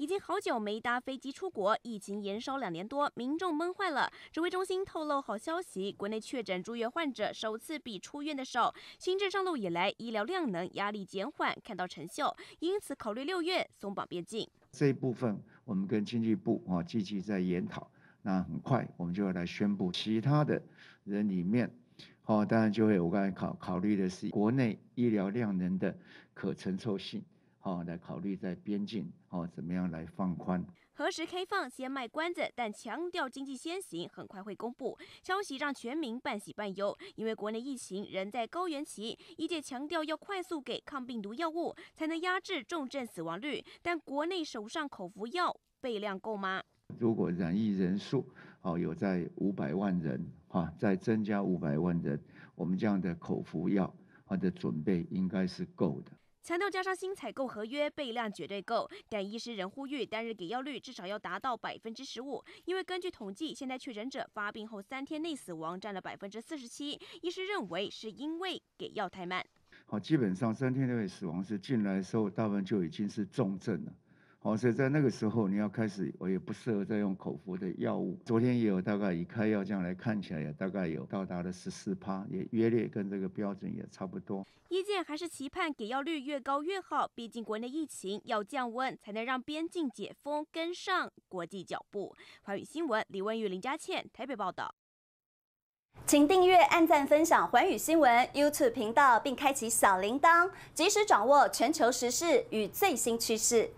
已经好久没搭飞机出国，疫情延烧两年多，民众闷坏了。指挥中心透露好消息，国内确诊住院患者首次比出院的少。新政上路以来，医疗量能压力减缓，看到成效，因此考虑六月松绑边境。这一部分我们跟经济部啊积极在研讨，那很快我们就要来宣布。其他的人里面，哦，当然就会我刚才考考虑的是国内医疗量能的可承受性。好，来考虑在边境，好怎么样来放宽？何时开放？先卖关子，但强调经济先行，很快会公布消息，让全民半喜半忧。因为国内疫情仍在高原期，一界强调要快速给抗病毒药物，才能压制重症死亡率。但国内手上口服药备量够吗？如果染疫人数，哦有在五百万人，哈再增加五百万人，我们这样的口服药，它的准备应该是够的。强调加上新采购合约备量绝对够，但医师仍呼吁单日给药率至少要达到百分之十五，因为根据统计，现在确诊者发病后三天内死亡占了百分之四十七，医师认为是因为给药太慢。好，基本上三天内死亡是进来的时候，大部分就已经是重症了。好，所以在那个时候，你要开始，我也不适合再用口服的药物。昨天也有大概以开药这样来看起来，大概有到达了十四趴，也约略跟这个标准也差不多。意健还是期盼给药率越高越好，毕竟国内疫情要降温，才能让边境解封跟上国际脚步。华宇新闻，李文玉、林佳倩台北报道。请订阅、按赞、分享环宇新闻 YouTube 频道，并开启小铃铛，及时掌握全球时事与最新趋势。